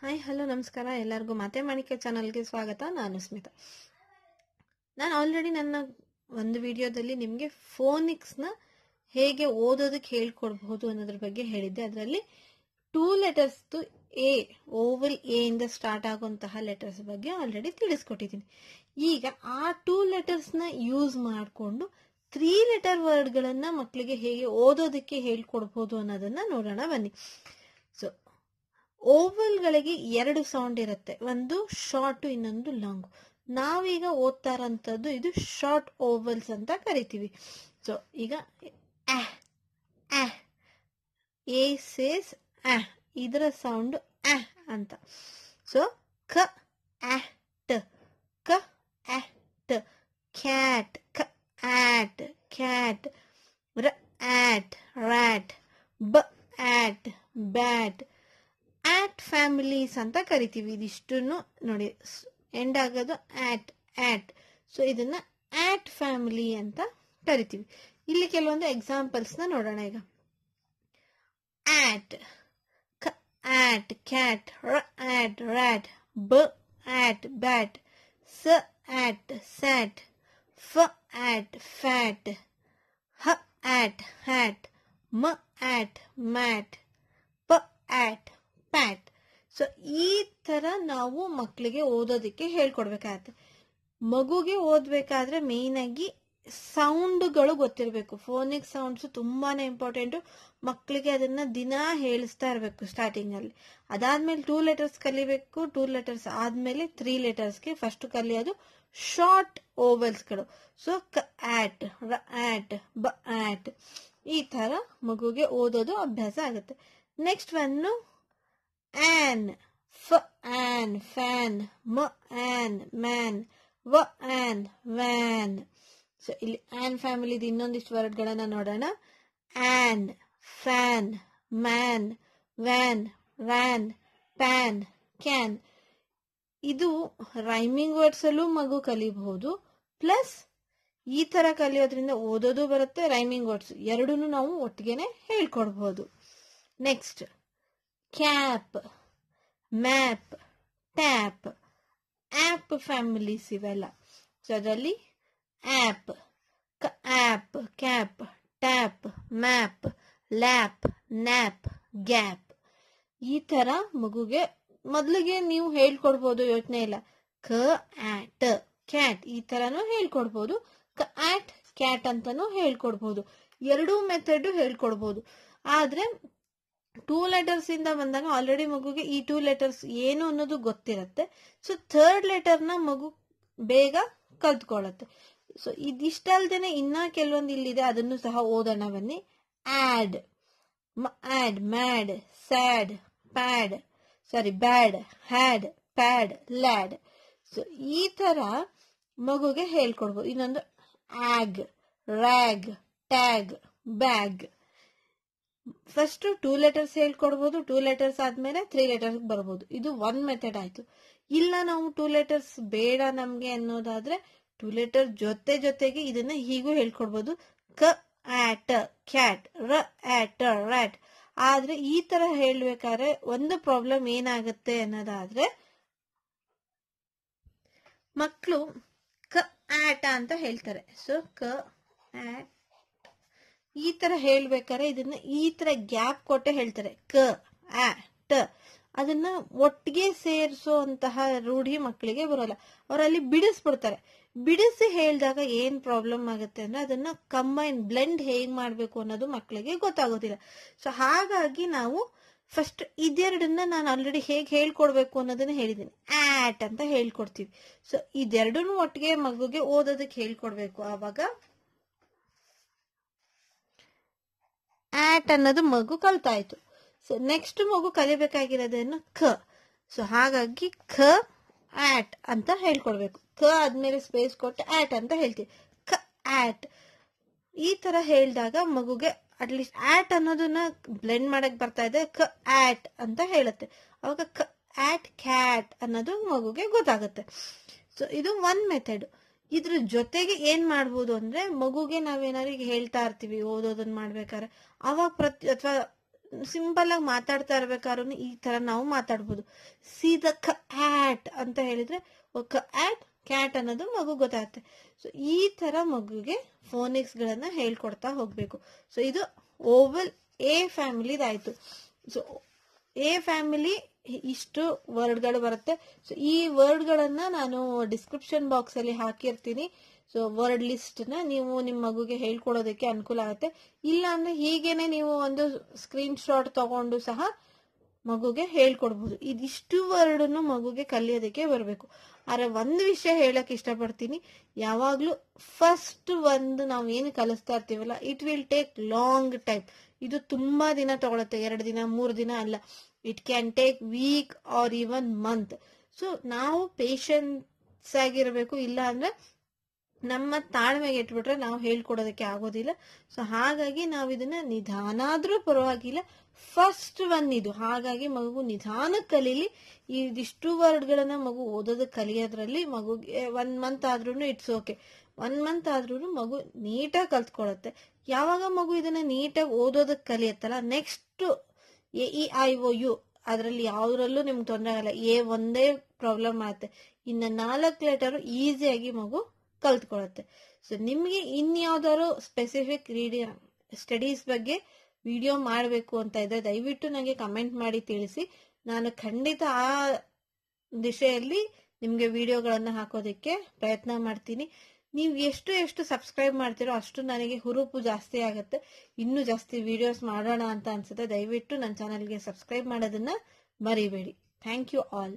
Hi hello ನಮಸ್ಕಾರ ಎಲ್ಲರಿಗೂ ಮತ್ತೆ ಮಾಣಿಕ್ಯ ಚಾನಲ್ಗೆ ಸ್ವಾಗತ ನಾನು ಸ್ಮಿತಾ ನಾನು ಆಲ್ರೆಡಿ ನನ್ನ ಒಂದು ವಿಡಿಯೋದಲ್ಲಿ ನಿಮಗೆ ಫೋನಿಕ್ಸ್ನ ಹೇಗೆ ಓದೋದಕ್ಕೆ ಹೇಳ್ಕೊಡ್ಬಹುದು ಅನ್ನೋದ್ರ ಬಗ್ಗೆ ಹೇಳಿದ್ದೆ ಅದರಲ್ಲಿ ಟೂ ಲೆಟರ್ಸ್ದು ಎ ಓವಲ್ ಎ ಇಂದ ಸ್ಟಾರ್ಟ್ ಆಗುವಂತಹ ಲೆಟರ್ಸ್ ಬಗ್ಗೆ ಆಲ್ರೆಡಿ ತಿಳಿಸ್ಕೊಟ್ಟಿದ್ದೀನಿ ಈಗ ಆ ಟೂ ಲೆಟರ್ಸ್ನ ಯೂಸ್ ಮಾಡಿಕೊಂಡು ತ್ರೀ ಲೆಟರ್ ವರ್ಡ್ಗಳನ್ನು ಮಕ್ಕಳಿಗೆ ಹೇಗೆ ಓದೋದಕ್ಕೆ ಹೇಳ್ಕೊಡ್ಬೋದು ಅನ್ನೋದನ್ನು ನೋಡೋಣ ಬನ್ನಿ ಓವಲ್ಗಳಿಗೆ ಎರಡು ಸೌಂಡ್ ಇರುತ್ತೆ ಒಂದು ಶಾರ್ಟ್ ಇನ್ನೊಂದು ಲಾಂಗ್ ನಾವೀಗ ಓದ್ತಾ ಇದು ಶಾರ್ಟ್ ಓವಲ್ಸ್ ಅಂತ ಕರಿತೀವಿ ಸೊ ಈಗ ಎ ಸೇಸ್ ಅ ಇದರ ಸೌಂಡ್ ಅ ಅಂತ ಸೊ ಕ ಆಟ್ ಕ ಆಟ್ ಕ್ಯಾಟ್ ಕ ಆಟ್ ಕ್ಯಾಟ್ ರ ಆಟ್ ರ್ಯಾಟ್ ಬ ಆಟ್ ಬ್ಯಾಟ್ ಆಟ್ ಫ್ಯಾಮಿಲೀಸ್ ಅಂತ ಕರಿತೀವಿ ಇದಿಷ್ಟನ್ನು ನೋಡಿ ಎಂಡ್ ಆಗೋದು ಆಟ್ ಆಟ್ ಸೊ ಇದನ್ನ ಆಟ್ ಫ್ಯಾಮಿಲಿ ಅಂತ ಕರಿತೀವಿ ಇಲ್ಲಿ ಕೆಲವೊಂದು ಎಕ್ಸಾಂಪಲ್ಸ್ನ ನೋಡೋಣ ಈಗ ಆಟ್ ಕ ಆಟ್ ಕ್ಯಾಟ್ ರ ಆಟ್ ರ್ಯಾಟ್ ಬ ಆಟ್ ಬ್ಯಾಟ್ ಸ ಆಟ್ ಸ್ಯಾಟ್ ಫ ಆಟ್ ಫ್ಯಾಟ್ ಹ ಆಟ್ ಹ್ಯಾಟ್ ಮ ಆಟ್ ಮ್ಯಾಟ್ ಪ ಆಟ್ ಪ್ಯಾಟ್ ಸೊ ಈ ಥರ ನಾವು ಮಕ್ಕಳಿಗೆ ಓದೋದಕ್ಕೆ ಹೇಳ್ಕೊಡ್ಬೇಕಾಗತ್ತೆ ಮಗುಗೆ ಓದಬೇಕಾದ್ರೆ ಮೇಯ್ನಾಗಿ ಸೌಂಡ್ಗಳು ಗೊತ್ತಿರಬೇಕು ಫೋನಿಕ್ ಸೌಂಡ್ಸ್ ತುಂಬಾ ಇಂಪಾರ್ಟೆಂಟು ಮಕ್ಕಳಿಗೆ ಅದನ್ನು ದಿನಾ ಹೇಳಿಸ್ತಾ ಇರಬೇಕು ಸ್ಟಾರ್ಟಿಂಗಲ್ಲಿ ಅದಾದಮೇಲೆ ಟೂ ಲೆಟರ್ಸ್ ಕಲಿಬೇಕು ಟೂ ಲೆಟರ್ಸ್ ಆದಮೇಲೆ ತ್ರೀ ಲೆಟರ್ಸ್ಗೆ ಫಸ್ಟ್ ಕಲಿಯೋದು ಶಾರ್ಟ್ ಓವಲ್ಸ್ಗಳು ಸೊ ಕ ಆ್ಯಟ್ ಆ್ಯಟ್ ಬ ಆ್ಯಟ್ ಈ ಥರ ಮಗುಗೆ ಓದೋದು ಅಭ್ಯಾಸ ಆಗುತ್ತೆ next one an, f an, fan, m an, man, w an, van. So ಇಲ್ಲಿ ಆ್ಯನ್ ಫ್ಯಾಮಿಲಿದು ಇನ್ನೊಂದಿಷ್ಟು ವರ್ಡ್ಗಳನ್ನು ನೋಡೋಣ an fan man van van pan can ಇದು ರೈಮಿಂಗ್ ವರ್ಡ್ಸಲ್ಲೂ ಮಗು ಕಲಿಬಹುದು ಪ್ಲಸ್ ಈ ಥರ ಕಲಿಯೋದ್ರಿಂದ ಓದೋದು ಬರುತ್ತೆ ರೈಮಿಂಗ್ ವರ್ಡ್ಸ್ ಎರಡೂ ನಾವು ಒಟ್ಟಿಗೆನೆ ಹೇಳ್ಕೊಡ್ಬೋದು next cap map tap ap families ಇವೆಲ್ಲ ಸೊ ಅದರಲ್ಲಿ ap ap cap tap map lap nap gap ಈ ಥರ ಮಗುಗೆ ಮೊದಲಿಗೆ ನೀವು ಹೇಳ್ಕೊಡ್ಬೋದು ಯೋಚನೆ ಇಲ್ಲ ಕ ಆಟ್ ಕ್ಯಾಟ್ ಈ ಥರನೂ ಹೇಳ್ಕೊಡ್ಬೋದು ಕ ಆಟ್ ಕ್ಯಾಟ್ ಅಂತಲೂ ಹೇಳ್ಕೊಡ್ಬೋದು ಎರಡೂ ಮೆಥಡು ಹೇಳ್ಕೊಡ್ಬೋದು ಆದರೆ ಟೂ ಲೆಟರ್ಸ್ ಇಂದ ಬಂದಾಗ ಆಲ್ರೆಡಿ ಮಗುಗೆ ಈ ಟೂ ಲೆಟರ್ಸ್ ಏನು ಅನ್ನೋದು ಗೊತ್ತಿರುತ್ತೆ ಸೊ ಥರ್ಡ್ ಲೆಟರ್ನ ಮಗು ಬೇಗ ಕಲ್ತ್ಕೊಳ್ಳುತ್ತೆ ಸೊ ಇದಿಷ್ಟಲ್ದೇನೆ ಇನ್ನ ಕೆಲವೊಂದು ಇಲ್ಲಿದೆ ಅದನ್ನು ಸಹ ಓದೋಣ ಬನ್ನಿ ad ad mad sad pad sorry bad had pad lad so ಈ ತರ ಮಗುಗೆ ಹೇಳ್ಕೊಡ್ಬೋದು ಇನ್ನೊಂದು ag rag tag bag first two letters ಹೇಳ್ಕೊಡ್ಬೋದು ಟೂ ಲೆಟರ್ಸ್ ಆದ್ಮೇಲೆ ತ್ರೀ ಲೆಟರ್ಸ್ ಬರ್ಬೋದು ಇದು ಒನ್ ಮೆಥಡ್ ಆಯ್ತು ಇಲ್ಲ ನಾವು ಟೂ ಲೆಟರ್ಸ್ ಬೇಡ ನಮ್ಗೆ ಅನ್ನೋದಾದ್ರೆ ಟೂ ಲೆಟರ್ ಜೊತೆ ಜೊತೆಗೆ ಇದನ್ನ ಹೀಗೂ ಹೇಳ್ಕೊಡ್ಬೋದು ಕ ಆಟ ಕ್ಯಾಟ್ ರ ಆಟ ರಾಟ್ ಆದ್ರೆ ಈ ತರ ಹೇಳ್ಬೇಕಾದ್ರೆ ಒಂದು ಪ್ರಾಬ್ಲಮ್ ಏನಾಗುತ್ತೆ ಅನ್ನೋದಾದ್ರೆ ಮಕ್ಕಳು ಕ ಆಟ ಅಂತ ಹೇಳ್ತಾರೆ ಸೊ ಕ ಆಟ್ ಈ ತರ ಹೇಳ್ಬೇಕಾರೆ ಇದನ್ನ ಈ ತರ ಗ್ಯಾಪ್ ಕೊಟ್ಟೆ ಹೇಳ್ತಾರೆ ಕ ಆ ಟ ಅದನ್ನ ಒಟ್ಟಿಗೆ ಸೇರಿಸುವಂತಹ ರೂಢಿ ಮಕ್ಕಳಿಗೆ ಬರೋಲ್ಲ ಅವರಲ್ಲಿ ಬಿಡಿಸ್ಬಿಡ್ತಾರೆ ಬಿಡಿಸಿ ಹೇಳಿದಾಗ ಏನ್ ಪ್ರಾಬ್ಲಮ್ ಆಗುತ್ತೆ ಅಂದ್ರೆ ಅದನ್ನ ಕಂಬೈನ್ ಬ್ಲೆಂಡ್ ಹೇಗ್ ಮಾಡ್ಬೇಕು ಅನ್ನೋದು ಮಕ್ಕಳಿಗೆ ಗೊತ್ತಾಗೋದಿಲ್ಲ ಸೊ ಹಾಗಾಗಿ ನಾವು ಫಸ್ಟ್ ಇದೆರಡನ್ನ ನಾನು ಆಲ್ರೆಡಿ ಹೇಗ್ ಹೇಳ್ಕೊಡ್ಬೇಕು ಅನ್ನೋದನ್ನ ಹೇಳಿದ್ದೀನಿ ಆಟ್ ಅಂತ ಹೇಳ್ಕೊಡ್ತೀವಿ ಸೊ ಇದೆರಡನ್ನೂ ಒಟ್ಟಿಗೆ ಮಗುಗೆ ಓದೋದಕ್ಕೆ ಹೇಳ್ಕೊಡ್ಬೇಕು ಆವಾಗ ಕ್ಯಾಟ್ ಅನ್ನೋದು ಮಗು ಕಲ್ತಾಯ್ತು ಸೊ ನೆಕ್ಸ್ಟ್ ಮಗು ಕಲಿಬೇಕಾಗಿರೋದೇನು ಕ ಸೊ ಹಾಗಾಗಿ ಕ ಆಟ್ ಅಂತ ಹೇಳ್ಕೊಡ್ಬೇಕು ಕ ಆದ್ಮೇಲೆ ಸ್ಪೇಸ್ ಕೊಟ್ಟು ಆಟ್ ಅಂತ ಹೇಳ್ತೀವಿ ಕ ಆಟ್ ಈ ತರ ಹೇಳಿದಾಗ ಮಗುಗೆ ಅಟ್ಲೀಸ್ಟ್ ಆಟ್ ಅನ್ನೋದನ್ನ ಬ್ಲೆಂಡ್ ಮಾಡಕ್ ಬರ್ತಾ ಇದೆ ಕ ಆಟ್ ಅಂತ ಹೇಳುತ್ತೆ ಅವಾಗ ಕ ಆಟ್ ಕ್ಯಾಟ್ ಅನ್ನೋದು ಮಗುಗೆ ಗೊತ್ತಾಗುತ್ತೆ ಸೊ ಇದು ಒನ್ ಮೆಥಡ್ ಇದ್ರ ಜೊತೆಗೆ ಏನ್ ಮಾಡ್ಬೋದು ಅಂದ್ರೆ ಮಗುಗೆ ನಾವೇನಾದ್ರು ಈಗ ಹೇಳ್ತಾ ಇರ್ತೀವಿ ಓದೋದನ್ನ ಮಾಡ್ಬೇಕಾದ್ರೆ ಅವಾಗ ಪ್ರತಿ ಅಥವಾ ಸಿಂಪಲ್ ಆಗಿ ಮಾತಾಡ್ತಾ ಇರ್ಬೇಕಾದ್ರು ಈ ತರ ನಾವು ಮಾತಾಡ್ಬೋದು ದ ಕ ಆಟ್ ಅಂತ ಹೇಳಿದ್ರೆ ಕ ಆಟ್ ಕ್ಯಾಟ್ ಅನ್ನೋದು ಮಗು ಗೊತ್ತಾಗುತ್ತೆ ಸೊ ಈ ತರ ಮಗುಗೆ ಫೋನಿಕ್ಸ್ ಗಳನ್ನ ಹೇಳ್ಕೊಡ್ತಾ ಹೋಗ್ಬೇಕು ಸೊ ಇದು ಓವಲ್ ಎ ಫ್ಯಾಮಿಲಿದಾಯ್ತು ಸೊ ಎ ಫ್ಯಾಮಿಲಿ ಇಷ್ಟು ವರ್ಡ್ಗಳು ಬರುತ್ತೆ ಸೊ ಈ ವರ್ಡ್ಗಳನ್ನ ನಾನು ಡಿಸ್ಕ್ರಿಪ್ಷನ್ ಬಾಕ್ಸ್ ಅಲ್ಲಿ ಹಾಕಿರ್ತೀನಿ ಸೊ ವರ್ಡ್ ಲಿಸ್ಟ್ ನ ನೀವು ನಿಮ್ಮ ಮಗುಗೆ ಹೇಳ್ಕೊಡೋದಕ್ಕೆ ಅನುಕೂಲ ಆಗುತ್ತೆ ಇಲ್ಲ ಅಂದ್ರೆ ಹೀಗೇನೆ ನೀವು ಒಂದು ಸ್ಕ್ರೀನ್ ಶಾಟ್ ತಗೊಂಡು ಸಹ ಮಗುಗೆ ಹೇಳ್ಕೊಡ್ಬೋದು ಇದಿಷ್ಟು ವರ್ಡನ್ನು ಮಗುಗೆ ಕಲಿಯೋದಕ್ಕೆ ಬರಬೇಕು ಆದ್ರೆ ಒಂದು ವಿಷಯ ಹೇಳಕ್ ಇಷ್ಟಪಡ್ತೀನಿ ಯಾವಾಗಲೂ ಫಸ್ಟ್ ಒಂದು ನಾವು ಏನು ಕಲಿಸ್ತಾ ಇರ್ತೀವಲ್ಲ it will take long time ಇದು ತುಂಬಾ ದಿನ ತಗೊಳತ್ತೆ ಎರಡು ದಿನ ಮೂರು ದಿನ ಅಲ್ಲ it can take week or even month so ನಾವು ಪೇಷನ್ಸ್ ಆಗಿರಬೇಕು ಇಲ್ಲ ಅಂದ್ರೆ ನಮ್ಮ ತಾಳ್ಮೆಗೆ ಇಟ್ಬಿಟ್ರೆ ನಾವು ಹೇಳ್ಕೊಡೋದಕ್ಕೆ ಆಗೋದಿಲ್ಲ ಸೊ ಹಾಗಾಗಿ ನಾವು ಇದನ್ನ ನಿಧಾನ ಆದ್ರೂ ಪರವಾಗಿಲ್ಲ ಫಸ್ಟ್ ಒನ್ ಇದು ಹಾಗಾಗಿ ಮಗು ನಿಧಾನ ಕಲೀಲಿ ಇದಿಷ್ಟು ಗಳನ್ನ ಮಗು ಓದೋದಕ್ಕೆ ಕಲಿಯೋದ್ರಲ್ಲಿ ಮಗುಗೆ ಒನ್ ಮಂತ್ ಆದ್ರೂ ಇಟ್ಸ್ ಓಕೆ ಒನ್ ಮಂತ್ ಆದ್ರೂ ಮಗು ನೀಟಾಗಿ ಕಲ್ತ್ಕೊಳತ್ತೆ ಯಾವಾಗ ಮಗು ಇದನ್ನ ನೀಟಾಗಿ ಓದೋದಕ್ಕೆ ಕಲಿಯತ್ತಲ್ಲ next A E I O U ಅದರಲ್ಲಿ ಯಾವ್ದ್ರಲ್ಲೂ ನಿಮ್ಗೆ ತೊಂದರೆ ಆಗಲ್ಲ ಎ ಒಂದೇ ಪ್ರಾಬ್ಲಮ್ ಆಗುತ್ತೆ ಇನ್ನು ನಾಲ್ಕು ಲೆಟರ್ ಈಸಿಯಾಗಿ ಮಗು ಕಲ್ತ್ಕೊಳ್ಳುತ್ತೆ ಸೊ ನಿಮಗೆ ಇನ್ಯಾವ್ದಾದ್ರು ಸ್ಪೆಸಿಫಿಕ್ ರೀಡಿಯ ಸ್ಟಡೀಸ್ ಬಗ್ಗೆ ವಿಡಿಯೋ ಮಾಡಬೇಕು ಅಂತ ಇದ್ರೆ ದಯವಿಟ್ಟು ನನಗೆ ಕಮೆಂಟ್ ಮಾಡಿ ತಿಳಿಸಿ ನಾನು ಖಂಡಿತ ಆ ದಿಶೆಯಲ್ಲಿ ನಿಮಗೆ ವಿಡಿಯೋಗಳನ್ನು ಹಾಕೋದಕ್ಕೆ ಪ್ರಯತ್ನ ಮಾಡ್ತೀನಿ ನೀವು ಎಷ್ಟು ಎಷ್ಟು ಸಬ್ಸ್ಕ್ರೈಬ್ ಮಾಡ್ತೀರೋ ಅಷ್ಟು ನನಗೆ ಹುರುಪು ಜಾಸ್ತಿ ಆಗುತ್ತೆ ಇನ್ನೂ ಜಾಸ್ತಿ ವಿಡಿಯೋಸ್ ಮಾಡೋಣ ಅಂತ ಅನ್ಸುತ್ತೆ ದಯವಿಟ್ಟು ನನ್ನ ಚಾನಲ್ಗೆ ಸಬ್ಸ್ಕ್ರೈಬ್ ಮಾಡೋದನ್ನ ಮರಿಬೇಡಿ ಥ್ಯಾಂಕ್ ಯು ಆಲ್